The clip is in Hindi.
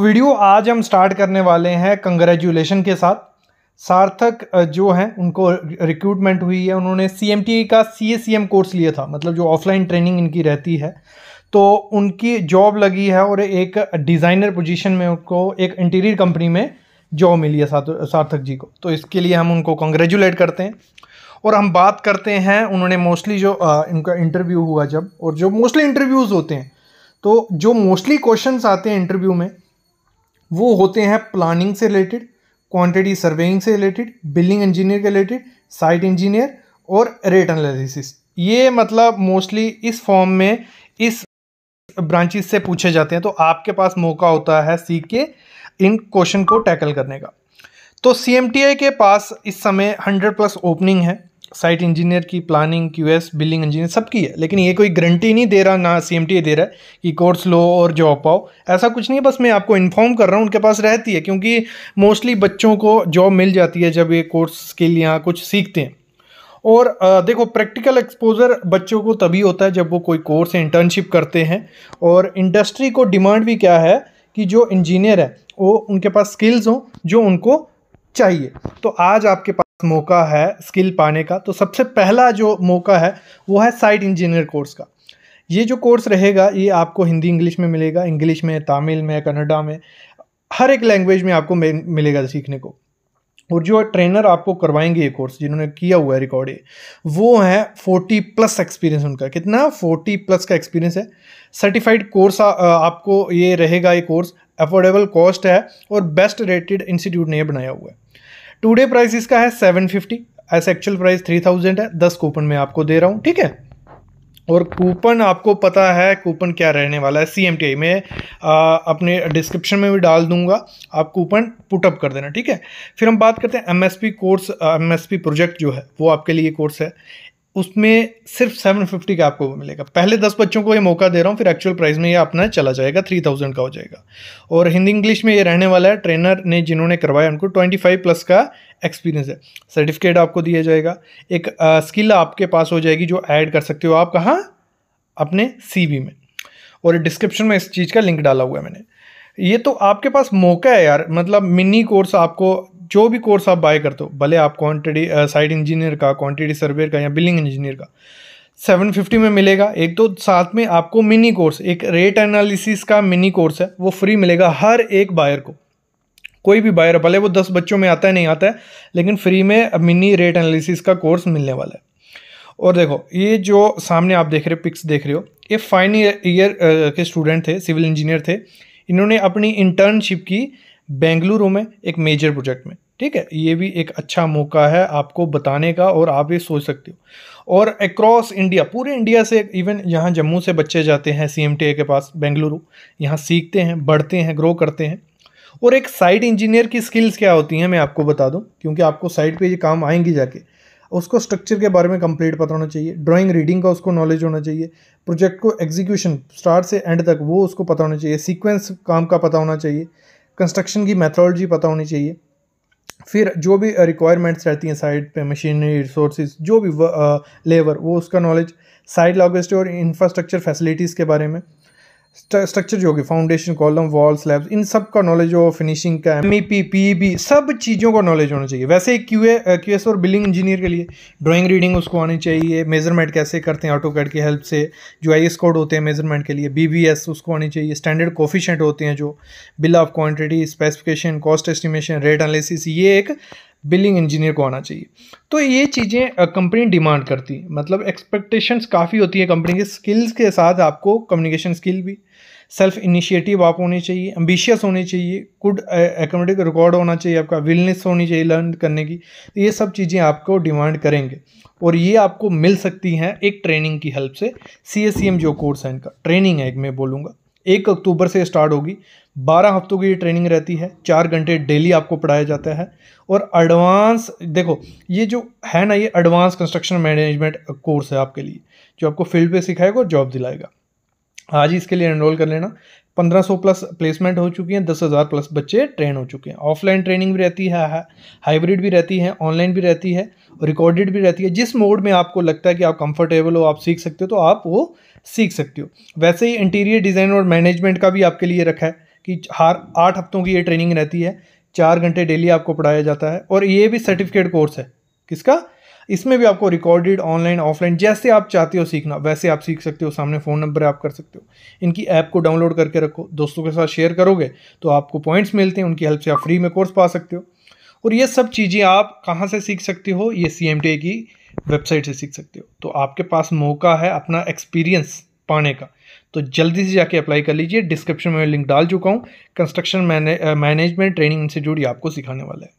वीडियो आज हम स्टार्ट करने वाले हैं कंग्रेचुलेशन के साथ सार्थक जो हैं उनको रिक्रूटमेंट हुई है उन्होंने सी का सी कोर्स e लिया था मतलब जो ऑफलाइन ट्रेनिंग इनकी रहती है तो उनकी जॉब लगी है और एक डिज़ाइनर पोजीशन में उनको एक इंटीरियर कंपनी में जॉब मिली है सार्थक जी को तो इसके लिए हम उनको कंग्रेचुलेट करते हैं और हम बात करते हैं उन्होंने मोस्टली जो आ, इनका इंटरव्यू हुआ जब और जो मोस्टली इंटरव्यूज़ होते हैं तो जो मोस्टली क्वेश्चंस आते हैं इंटरव्यू में वो होते हैं प्लानिंग से रिलेटेड क्वांटिटी सर्वेइंग से रिलेटेड बिल्डिंग इंजीनियर के रिलेटेड साइट इंजीनियर और रेट एनालिसिस ये मतलब मोस्टली इस फॉर्म में इस ब्रांचेस से पूछे जाते हैं तो आपके पास मौका होता है सीख के इन क्वेश्चन को टैकल करने का तो सी के पास इस समय 100 प्लस ओपनिंग है साइट इंजीनियर की प्लानिंग क्यूएस बिल्डिंग इंजीनियर सबकी है लेकिन ये कोई गारंटी नहीं दे रहा ना सी दे रहा है कि कोर्स लो और जॉब पाओ ऐसा कुछ नहीं है बस मैं आपको इन्फॉर्म कर रहा हूँ उनके पास रहती है क्योंकि मोस्टली बच्चों को जॉब मिल जाती है जब ये कोर्स स्किल या कुछ सीखते हैं और देखो प्रैक्टिकल एक्सपोजर बच्चों को तभी होता है जब वो कोई कोर्स या इंटर्नशिप करते हैं और इंडस्ट्री को डिमांड भी क्या है कि जो इंजीनियर है वो उनके पास स्किल्स हों जो उनको चाहिए तो आज आपके पास मौका है स्किल पाने का तो सबसे पहला जो मौका है वो है साइट इंजीनियर कोर्स का ये जो कोर्स रहेगा ये आपको हिंदी इंग्लिश में मिलेगा इंग्लिश में तमिल में कन्नडा में हर एक लैंग्वेज में आपको मिलेगा सीखने को और जो ट्रेनर आपको करवाएंगे ये कोर्स जिन्होंने किया हुआ है रिकॉर्ड ये वो है 40 प्लस एक्सपीरियंस उनका कितना 40 प्लस का एक्सपीरियंस है सर्टिफाइड कोर्स आपको ये रहेगा ये कोर्स अफोर्डेबल कॉस्ट है और बेस्ट रेटेड इंस्टीट्यूट ने यह बनाया हुआ है टुडे प्राइस इसका है seven fifty as actual price three thousand है दस कूपन में आपको दे रहा हूँ ठीक है और कूपन आपको पता है कूपन क्या रहने वाला है सी एम टी आई में आ, अपने डिस्क्रिप्शन में भी डाल दूंगा आप कूपन पुटअप कर देना ठीक है फिर हम बात करते हैं M S P course M S P project जो है वो आपके लिए कोर्स है उसमें सिर्फ सेवन फिफ्टी का आपको मिलेगा पहले दस बच्चों को ये मौका दे रहा हूँ फिर एक्चुअल प्राइस में ये अपना चला जाएगा थ्री थाउजेंड का हो जाएगा और हिंदी इंग्लिश में ये रहने वाला है ट्रेनर ने जिन्होंने करवाया उनको ट्वेंटी फाइव प्लस का एक्सपीरियंस है सर्टिफिकेट आपको दिया जाएगा एक स्किल आपके पास हो जाएगी जो ऐड कर सकते हो आप कहाँ अपने सी में और डिस्क्रिप्शन में इस चीज़ का लिंक डाला हुआ है मैंने ये तो आपके पास मौका है यार मतलब मिनी कोर्स आपको जो भी कोर्स आप बाय करते हो भले आप क्वान्टिटी साइड इंजीनियर का क्वान्टिटी सर्वेयर का या बिलिंग इंजीनियर का 750 में मिलेगा एक तो साथ में आपको मिनी कोर्स एक रेट एनालिसिस का मिनी कोर्स है वो फ्री मिलेगा हर एक बायर को कोई भी बायर भले वो दस बच्चों में आता है नहीं आता है लेकिन फ्री में मिनी रेट एनालिसिस का कोर्स मिलने वाला है और देखो ये जो सामने आप देख रहे हो पिक्स देख रहे हो ये फाइनल ईयर के स्टूडेंट थे सिविल इंजीनियर थे इन्होंने अपनी इंटर्नशिप की बेंगलुरु में एक मेजर प्रोजेक्ट में ठीक है ये भी एक अच्छा मौका है आपको बताने का और आप ये सोच सकते हो और अक्रॉस इंडिया पूरे इंडिया से इवन यहाँ जम्मू से बच्चे जाते हैं सी के पास बेंगलुरु यहाँ सीखते हैं बढ़ते हैं ग्रो करते हैं और एक साइट इंजीनियर की स्किल्स क्या होती हैं मैं आपको बता दूं क्योंकि आपको साइट पे ये काम आएंगी जाके उसको स्ट्रक्चर के बारे में कंप्लीट पता होना चाहिए ड्राइंग रीडिंग का उसको नॉलेज होना चाहिए प्रोजेक्ट को एग्जीक्यूशन स्टार्ट से एंड तक वो उसको पता होना चाहिए सीक्वेंस काम का पता होना चाहिए कंस्ट्रक्शन की मैथोलॉजी पता होनी चाहिए फिर जो भी रिक्वायरमेंट्स uh, रहती हैं साइट पे मशीनरी रिसोर्सेज जो भी लेबर uh, वो उसका नॉलेज साइट लॉगिस्ट और इंफ्रास्ट्रक्चर फैसिलिटीज़ के बारे में स्ट्रक्चर जो होगी फाउंडेशन कॉलम वॉल स्लैब्स इन सब का नॉलेज हो फिनिशिंग का M E P P B सब चीज़ों का नॉलेज होना चाहिए वैसे क्यू ए क्यू एस और बिलिंग इंजीनियर के लिए ड्राइंग रीडिंग उसको आनी चाहिए मेजरमेंट कैसे करते हैं ऑटो कैड की हेल्प से जो आई एस कोड होते हैं मेजरमेंट के लिए बी बी एस उसको आनी चाहिए स्टैंडर्ड कोफिशेंट होते हैं जो bill of quantity specification cost estimation rate analysis ये एक बिलिंग इंजीनियर को आना चाहिए तो ये चीज़ें कंपनी डिमांड करती है मतलब एक्सपेक्टेशंस काफ़ी होती है कंपनी के स्किल्स के साथ आपको कम्युनिकेशन स्किल भी सेल्फ इनिशिएटिव आप होने चाहिए एम्बिशियस होने चाहिए गुड एकोमेटिक रिकॉर्ड होना चाहिए आपका विलनेस होनी चाहिए लर्न करने की तो ये सब चीज़ें आपको डिमांड करेंगे और ये आपको मिल सकती हैं एक ट्रेनिंग की हेल्प से सी e जो कोर्स है इनका ट्रेनिंग है एक मैं बोलूँगा एक अक्टूबर से स्टार्ट होगी बारह हफ्तों की ये ट्रेनिंग रहती है चार घंटे डेली आपको पढ़ाया जाता है और एडवांस देखो ये जो है ना ये एडवांस कंस्ट्रक्शन मैनेजमेंट कोर्स है आपके लिए जो आपको फील्ड पे सिखाएगा और जॉब दिलाएगा आज ही इसके लिए एनरोल कर लेना 1500 प्लस प्लेसमेंट हो चुकी हैं 10,000 प्लस बच्चे ट्रेन हो चुके हैं ऑफलाइन ट्रेनिंग भी रहती है हाइब्रिड भी रहती है ऑनलाइन भी रहती है रिकॉर्डेड भी रहती है जिस मोड में आपको लगता है कि आप कंफर्टेबल हो आप सीख सकते हो तो आप वो सीख सकते हो वैसे ही इंटीरियर डिज़ाइन और मैनेजमेंट का भी आपके लिए रखा है कि हर आठ हफ्तों की ये ट्रेनिंग रहती है चार घंटे डेली आपको पढ़ाया जाता है और ये भी सर्टिफिकेट कोर्स है किसका इसमें भी आपको रिकॉर्डेड ऑनलाइन ऑफलाइन जैसे आप चाहते हो सीखना वैसे आप सीख सकते हो सामने फ़ोन नंबर आप कर सकते हो इनकी ऐप को डाउनलोड करके रखो दोस्तों के साथ शेयर करोगे तो आपको पॉइंट्स मिलते हैं उनकी हेल्प से आप फ्री में कोर्स पा सकते हो और ये सब चीज़ें आप कहाँ से सीख सकते हो ये सी की वेबसाइट से सीख सकते हो तो आपके पास मौका है अपना एक्सपीरियंस पाने का तो जल्दी से जाके अप्लाई कर लीजिए डिस्क्रिप्शन में लिंक डाल चुका हूँ कंस्ट्रक्शन मैनेजमेंट ट्रेनिंग इंस्टीट्यूट ये आपको सिखाने वाला है